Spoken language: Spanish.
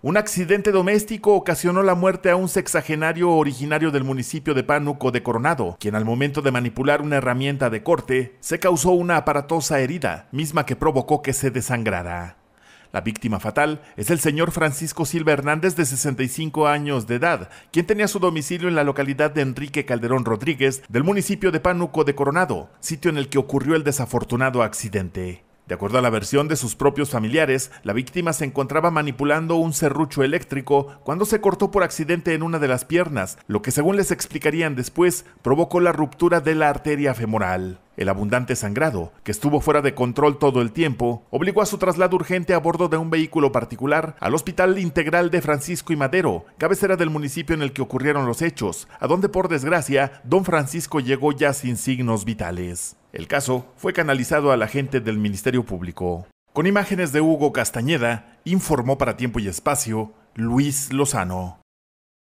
Un accidente doméstico ocasionó la muerte a un sexagenario originario del municipio de Pánuco de Coronado, quien al momento de manipular una herramienta de corte se causó una aparatosa herida, misma que provocó que se desangrara. La víctima fatal es el señor Francisco Silva Hernández de 65 años de edad, quien tenía su domicilio en la localidad de Enrique Calderón Rodríguez del municipio de Pánuco de Coronado, sitio en el que ocurrió el desafortunado accidente. De acuerdo a la versión de sus propios familiares, la víctima se encontraba manipulando un serrucho eléctrico cuando se cortó por accidente en una de las piernas, lo que según les explicarían después provocó la ruptura de la arteria femoral. El abundante sangrado, que estuvo fuera de control todo el tiempo, obligó a su traslado urgente a bordo de un vehículo particular al Hospital Integral de Francisco y Madero, cabecera del municipio en el que ocurrieron los hechos, a donde por desgracia don Francisco llegó ya sin signos vitales. El caso fue canalizado a la gente del Ministerio Público. Con imágenes de Hugo Castañeda, informó para tiempo y espacio Luis Lozano.